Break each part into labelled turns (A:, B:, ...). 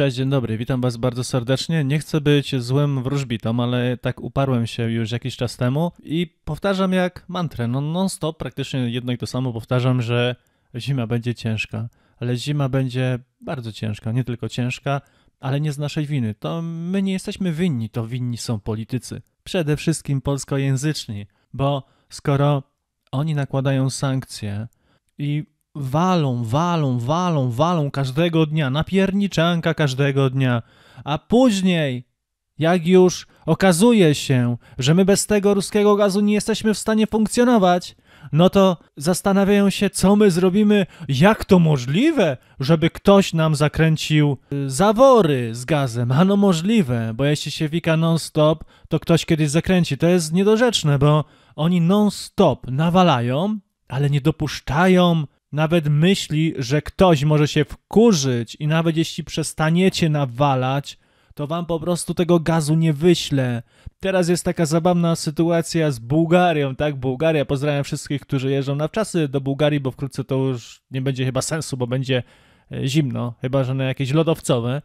A: Cześć, dzień dobry, witam Was bardzo serdecznie. Nie chcę być złym wróżbitą, ale tak uparłem się już jakiś czas temu i powtarzam jak mantrę, no non-stop praktycznie jedno i to samo powtarzam, że zima będzie ciężka, ale zima będzie bardzo ciężka, nie tylko ciężka, ale nie z naszej winy. To my nie jesteśmy winni, to winni są politycy. Przede wszystkim polskojęzyczni, bo skoro oni nakładają sankcje i walą, walą, walą, walą każdego dnia, napierniczanka każdego dnia, a później, jak już okazuje się, że my bez tego ruskiego gazu nie jesteśmy w stanie funkcjonować, no to zastanawiają się, co my zrobimy, jak to możliwe, żeby ktoś nam zakręcił y, zawory z gazem. Ano możliwe, bo jeśli się wika non-stop, to ktoś kiedyś zakręci. To jest niedorzeczne, bo oni non-stop nawalają, ale nie dopuszczają nawet myśli, że ktoś może się wkurzyć i nawet jeśli przestaniecie nawalać, to wam po prostu tego gazu nie wyślę. Teraz jest taka zabawna sytuacja z Bułgarią, tak? Bułgaria, pozdrawiam wszystkich, którzy jeżdżą na wczasy do Bułgarii, bo wkrótce to już nie będzie chyba sensu, bo będzie e, zimno, chyba że na jakieś lodowcowe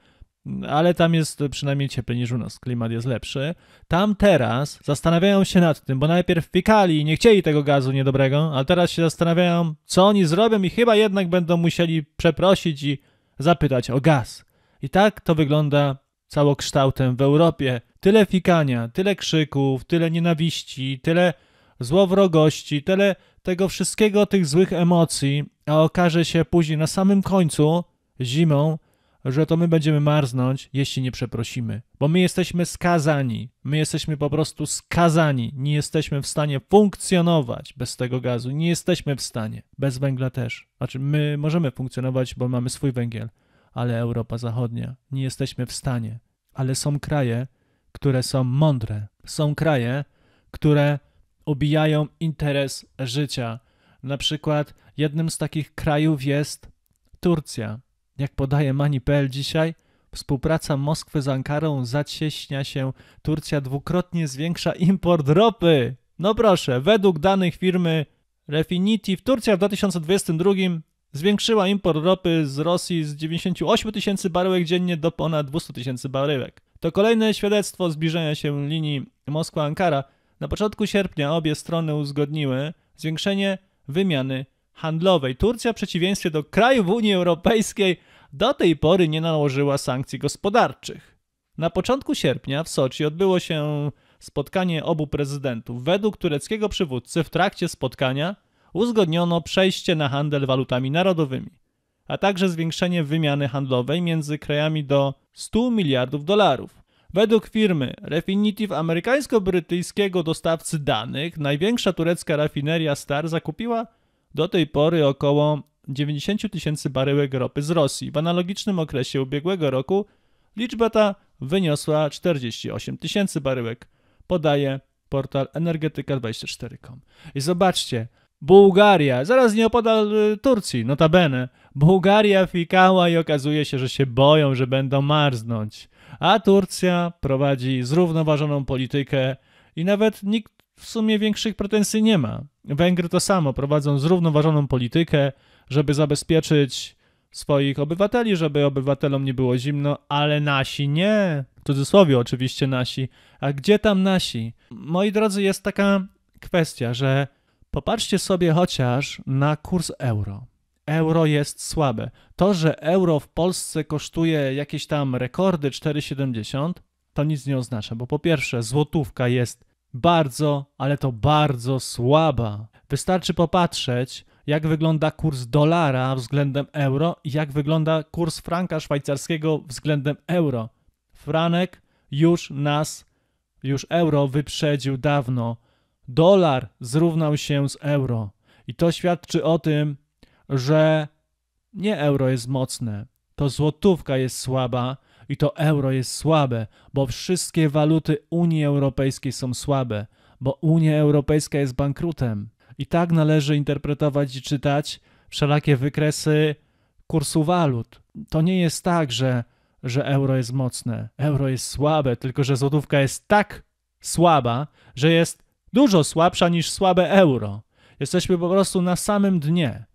A: ale tam jest przynajmniej cieplej niż u nas, klimat jest lepszy. Tam teraz zastanawiają się nad tym, bo najpierw fikali, i nie chcieli tego gazu niedobrego, a teraz się zastanawiają, co oni zrobią i chyba jednak będą musieli przeprosić i zapytać o gaz. I tak to wygląda całokształtem w Europie. Tyle fikania, tyle krzyków, tyle nienawiści, tyle złowrogości, tyle tego wszystkiego, tych złych emocji, a okaże się później na samym końcu, zimą, że to my będziemy marznąć, jeśli nie przeprosimy. Bo my jesteśmy skazani. My jesteśmy po prostu skazani. Nie jesteśmy w stanie funkcjonować bez tego gazu. Nie jesteśmy w stanie. Bez węgla też. Znaczy, my możemy funkcjonować, bo mamy swój węgiel, ale Europa Zachodnia. Nie jesteśmy w stanie. Ale są kraje, które są mądre. Są kraje, które obijają interes życia. Na przykład jednym z takich krajów jest Turcja. Jak podaje Mani.pl dzisiaj, współpraca Moskwy z Ankarą zacieśnia się. Turcja dwukrotnie zwiększa import ropy. No proszę, według danych firmy Refinitiv, Turcja w 2022 zwiększyła import ropy z Rosji z 98 tysięcy baryłek dziennie do ponad 200 tysięcy baryłek. To kolejne świadectwo zbliżenia się linii Moskwa-Ankara. Na początku sierpnia obie strony uzgodniły zwiększenie wymiany handlowej. Turcja w przeciwieństwie do krajów Unii Europejskiej do tej pory nie nałożyła sankcji gospodarczych. Na początku sierpnia w Soczi odbyło się spotkanie obu prezydentów. Według tureckiego przywódcy w trakcie spotkania uzgodniono przejście na handel walutami narodowymi, a także zwiększenie wymiany handlowej między krajami do 100 miliardów dolarów. Według firmy Refinitiv amerykańsko-brytyjskiego dostawcy danych, największa turecka rafineria Star zakupiła do tej pory około 90 tysięcy baryłek ropy z Rosji. W analogicznym okresie ubiegłego roku liczba ta wyniosła 48 tysięcy baryłek, podaje portal energetyka24.com. I zobaczcie, Bułgaria, zaraz nie opodal y, Turcji, notabene. Bułgaria fikała i okazuje się, że się boją, że będą marznąć. A Turcja prowadzi zrównoważoną politykę i nawet nikt w sumie większych pretensji nie ma. Węgry to samo, prowadzą zrównoważoną politykę, żeby zabezpieczyć swoich obywateli, żeby obywatelom nie było zimno, ale nasi nie. W cudzysłowie oczywiście nasi. A gdzie tam nasi? Moi drodzy, jest taka kwestia, że popatrzcie sobie chociaż na kurs euro. Euro jest słabe. To, że euro w Polsce kosztuje jakieś tam rekordy 4,70, to nic nie oznacza, bo po pierwsze, złotówka jest bardzo, ale to bardzo słaba. Wystarczy popatrzeć, jak wygląda kurs dolara względem euro i jak wygląda kurs franka szwajcarskiego względem euro. Franek już nas, już euro wyprzedził dawno. Dolar zrównał się z euro. I to świadczy o tym, że nie euro jest mocne, to złotówka jest słaba i to euro jest słabe, bo wszystkie waluty Unii Europejskiej są słabe, bo Unia Europejska jest bankrutem. I tak należy interpretować i czytać wszelakie wykresy kursu walut. To nie jest tak, że, że euro jest mocne, euro jest słabe, tylko że złotówka jest tak słaba, że jest dużo słabsza niż słabe euro. Jesteśmy po prostu na samym dnie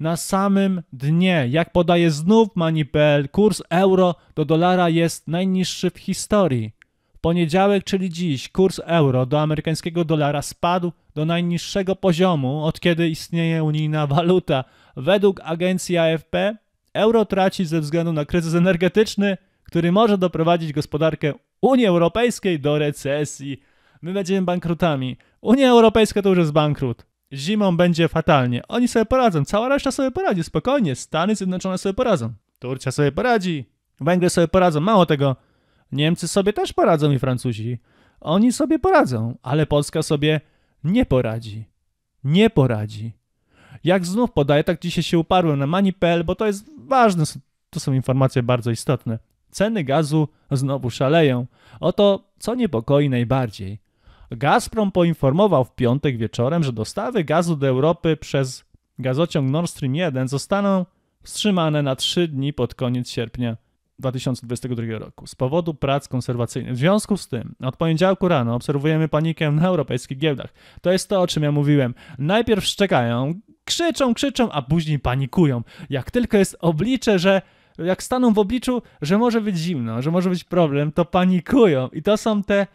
A: na samym dnie. Jak podaje znów Mani.pl, kurs euro do dolara jest najniższy w historii. W poniedziałek, czyli dziś, kurs euro do amerykańskiego dolara spadł do najniższego poziomu, od kiedy istnieje unijna waluta. Według agencji AFP euro traci ze względu na kryzys energetyczny, który może doprowadzić gospodarkę Unii Europejskiej do recesji. My będziemy bankrutami. Unia Europejska to już jest bankrut. Zimą będzie fatalnie. Oni sobie poradzą. Cała reszta sobie poradzi. Spokojnie. Stany Zjednoczone sobie poradzą. Turcja sobie poradzi. Węgry sobie poradzą. Mało tego. Niemcy sobie też poradzą i Francuzi. Oni sobie poradzą, ale Polska sobie nie poradzi. Nie poradzi. Jak znów podaję, tak dzisiaj się uparłem na manipel, bo to jest ważne. To są informacje bardzo istotne. Ceny gazu znowu szaleją. Oto co niepokoi najbardziej. Gazprom poinformował w piątek wieczorem, że dostawy gazu do Europy przez gazociąg Nord Stream 1 zostaną wstrzymane na trzy dni pod koniec sierpnia 2022 roku z powodu prac konserwacyjnych. W związku z tym, od poniedziałku rano obserwujemy panikę na europejskich giełdach. To jest to, o czym ja mówiłem. Najpierw szczekają, krzyczą, krzyczą, a później panikują. Jak tylko jest oblicze, że jak staną w obliczu, że może być zimno, że może być problem, to panikują. I to są te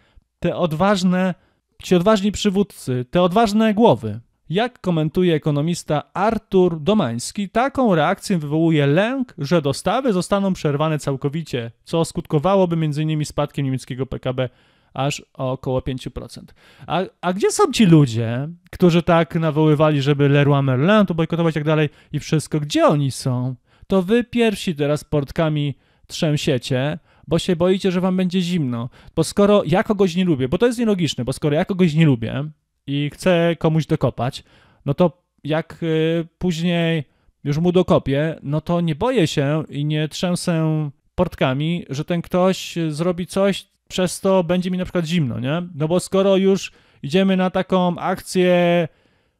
A: te odważne, ci odważni przywódcy, te odważne głowy. Jak komentuje ekonomista Artur Domański, taką reakcję wywołuje lęk, że dostawy zostaną przerwane całkowicie, co skutkowałoby m.in. spadkiem niemieckiego PKB aż o około 5%. A, a gdzie są ci ludzie, którzy tak nawoływali, żeby Leroy Merlin to bojkotować i tak dalej i wszystko? Gdzie oni są? To wy pierwsi teraz portkami trzęsiecie, bo się boicie, że wam będzie zimno. Bo skoro ja kogoś nie lubię, bo to jest nielogiczne, bo skoro ja kogoś nie lubię i chcę komuś dokopać, no to jak y, później już mu dokopię, no to nie boję się i nie trzęsę portkami, że ten ktoś zrobi coś, przez to będzie mi na przykład zimno, nie? No bo skoro już idziemy na taką akcję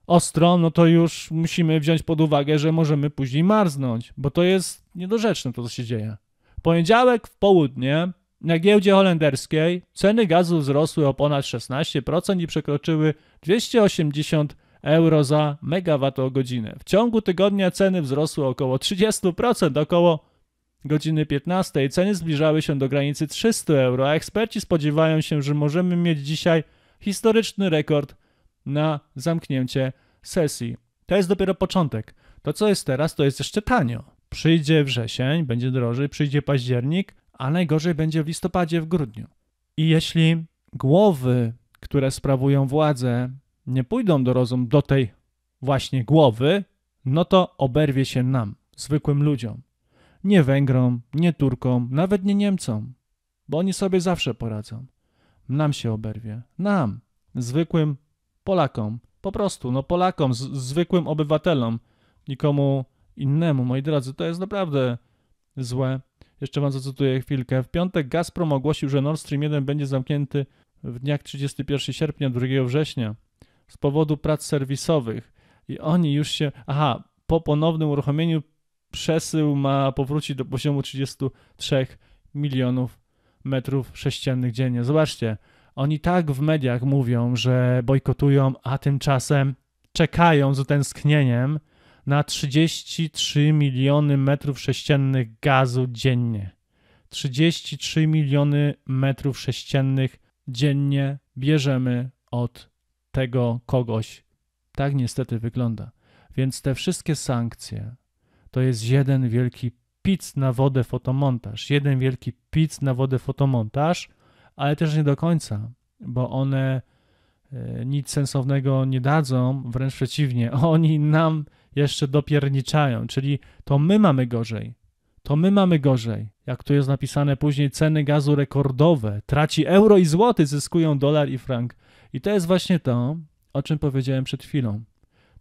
A: ostrą, no to już musimy wziąć pod uwagę, że możemy później marznąć, bo to jest niedorzeczne to, co się dzieje poniedziałek w południe na giełdzie holenderskiej ceny gazu wzrosły o ponad 16% i przekroczyły 280 euro za megawattogodzinę. W ciągu tygodnia ceny wzrosły około 30%, około godziny 15. Ceny zbliżały się do granicy 300 euro, a eksperci spodziewają się, że możemy mieć dzisiaj historyczny rekord na zamknięcie sesji. To jest dopiero początek. To, co jest teraz, to jest jeszcze tanio. Przyjdzie wrzesień, będzie drożej, przyjdzie październik, a najgorzej będzie w listopadzie, w grudniu. I jeśli głowy, które sprawują władzę, nie pójdą do rozum do tej właśnie głowy, no to oberwie się nam, zwykłym ludziom. Nie Węgrom, nie Turkom, nawet nie Niemcom, bo oni sobie zawsze poradzą. Nam się oberwie, nam, zwykłym Polakom, po prostu, no Polakom, zwykłym obywatelom, nikomu innemu. Moi drodzy, to jest naprawdę złe. Jeszcze wam zacytuję chwilkę. W piątek Gazprom ogłosił, że Nord Stream 1 będzie zamknięty w dniach 31 sierpnia, 2 września z powodu prac serwisowych. I oni już się. Aha, po ponownym uruchomieniu przesył ma powrócić do poziomu 33 milionów metrów sześciennych dziennie. Zobaczcie, oni tak w mediach mówią, że bojkotują, a tymczasem czekają z utęsknieniem na 33 miliony metrów sześciennych gazu dziennie. 33 miliony metrów sześciennych dziennie bierzemy od tego kogoś. Tak niestety wygląda. Więc te wszystkie sankcje to jest jeden wielki pic na wodę fotomontaż. Jeden wielki pic na wodę fotomontaż, ale też nie do końca, bo one e, nic sensownego nie dadzą, wręcz przeciwnie, oni nam jeszcze dopierniczają, czyli to my mamy gorzej. To my mamy gorzej. Jak tu jest napisane później, ceny gazu rekordowe, traci euro i złoty, zyskują dolar i frank. I to jest właśnie to, o czym powiedziałem przed chwilą.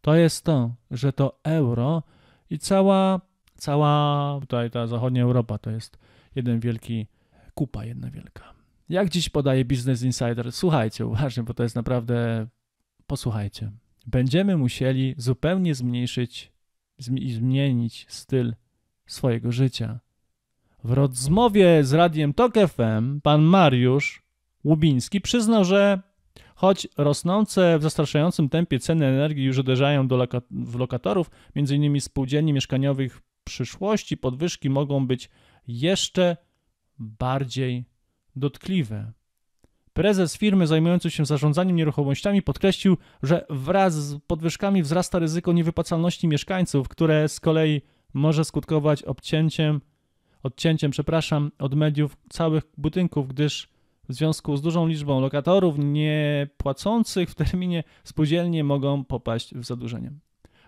A: To jest to, że to euro i cała, cała tutaj ta zachodnia Europa to jest jeden wielki, kupa jedna wielka. Jak dziś podaje Business Insider? Słuchajcie uważnie, bo to jest naprawdę. Posłuchajcie będziemy musieli zupełnie zmniejszyć i zmienić styl swojego życia. W rozmowie z Radiem Tok FM pan Mariusz Łubiński przyznał, że choć rosnące w zastraszającym tempie ceny energii już uderzają do loka w lokatorów, m.in. spółdzielni mieszkaniowych w przyszłości podwyżki mogą być jeszcze bardziej dotkliwe. Prezes firmy zajmującej się zarządzaniem nieruchomościami podkreślił, że wraz z podwyżkami wzrasta ryzyko niewypłacalności mieszkańców, które z kolei może skutkować obcięciem, odcięciem, przepraszam, od mediów całych budynków, gdyż w związku z dużą liczbą lokatorów niepłacących w terminie spółdzielnie mogą popaść w zadłużenie.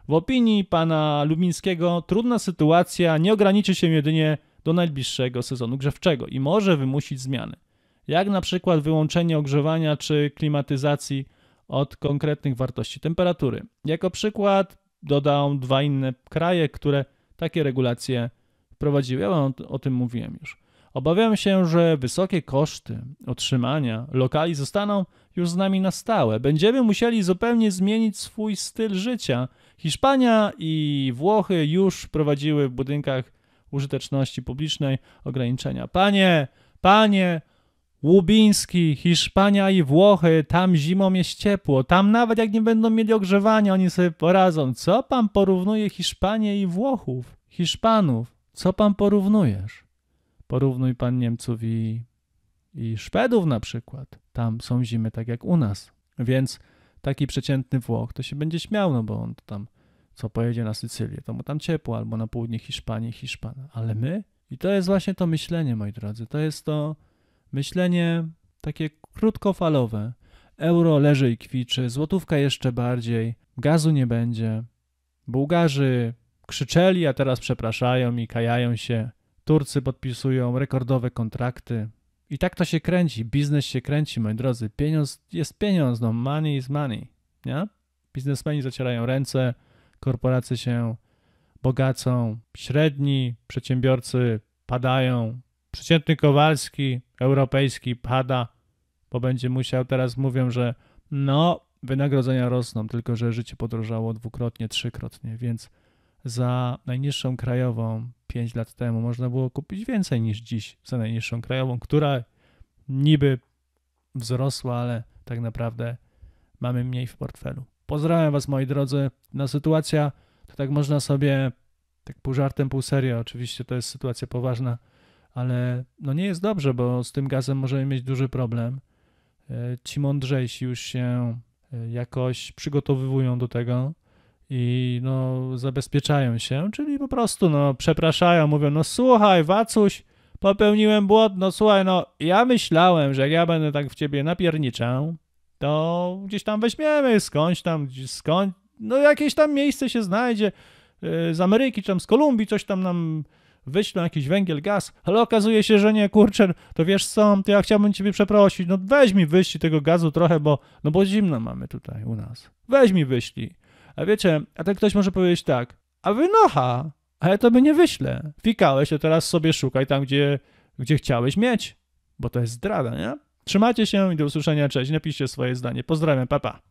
A: W opinii pana Lubińskiego trudna sytuacja nie ograniczy się jedynie do najbliższego sezonu grzewczego i może wymusić zmiany jak na przykład wyłączenie ogrzewania czy klimatyzacji od konkretnych wartości temperatury. Jako przykład dodam dwa inne kraje, które takie regulacje wprowadziły. Ja wam o tym mówiłem już. Obawiam się, że wysokie koszty otrzymania lokali zostaną już z nami na stałe. Będziemy musieli zupełnie zmienić swój styl życia. Hiszpania i Włochy już wprowadziły w budynkach użyteczności publicznej ograniczenia. Panie, panie, Łubiński, Hiszpania i Włochy, tam zimą jest ciepło, tam nawet jak nie będą mieli ogrzewania, oni sobie poradzą. Co pan porównuje Hiszpanię i Włochów, Hiszpanów? Co pan porównujesz? Porównuj pan Niemców i, i Szwedów na przykład. Tam są zimy tak jak u nas. Więc taki przeciętny Włoch to się będzie śmiał, no bo on to tam co pojedzie na Sycylię, to mu tam ciepło, albo na południe Hiszpanii, Hiszpana. Ale my? I to jest właśnie to myślenie, moi drodzy. To jest to Myślenie takie krótkofalowe. Euro leży i kwiczy, złotówka jeszcze bardziej, gazu nie będzie. Bułgarzy krzyczeli, a teraz przepraszają i kajają się. Turcy podpisują rekordowe kontrakty. I tak to się kręci, biznes się kręci, moi drodzy. Pieniądz jest pieniądz, no money is money, nie? Biznesmeni zacierają ręce, korporacje się bogacą, średni przedsiębiorcy padają, przeciętny Kowalski, europejski, pada, bo będzie musiał, teraz mówią, że no, wynagrodzenia rosną, tylko że życie podrożało dwukrotnie, trzykrotnie, więc za najniższą krajową 5 lat temu można było kupić więcej niż dziś za najniższą krajową, która niby wzrosła, ale tak naprawdę mamy mniej w portfelu. Pozdrawiam Was, moi drodzy. Na no, sytuacja, to tak można sobie, tak pół żartem, pół serio, oczywiście to jest sytuacja poważna, ale no nie jest dobrze, bo z tym gazem możemy mieć duży problem. E, ci mądrzejsi już się e, jakoś przygotowują do tego i no zabezpieczają się, czyli po prostu no przepraszają, mówią no słuchaj Wacuś, popełniłem błąd, no słuchaj no ja myślałem, że jak ja będę tak w ciebie napierniczał, to gdzieś tam weźmiemy skądś tam, skąd, no jakieś tam miejsce się znajdzie, e, z Ameryki, czy tam z Kolumbii, coś tam nam wyślą jakiś węgiel, gaz, ale okazuje się, że nie, kurczę, to wiesz co, to ja chciałbym ciebie przeprosić, no weź mi wyślij tego gazu trochę, bo, no bo zimno mamy tutaj u nas. Weź mi wyślij. A wiecie, a ten ktoś może powiedzieć tak, a wynocha, ale to by nie wyślę. Fikałeś, to teraz sobie szukaj tam, gdzie, gdzie chciałeś mieć, bo to jest zdrada, nie? Trzymajcie się i do usłyszenia, cześć, napiszcie swoje zdanie. Pozdrawiam, papa. Pa.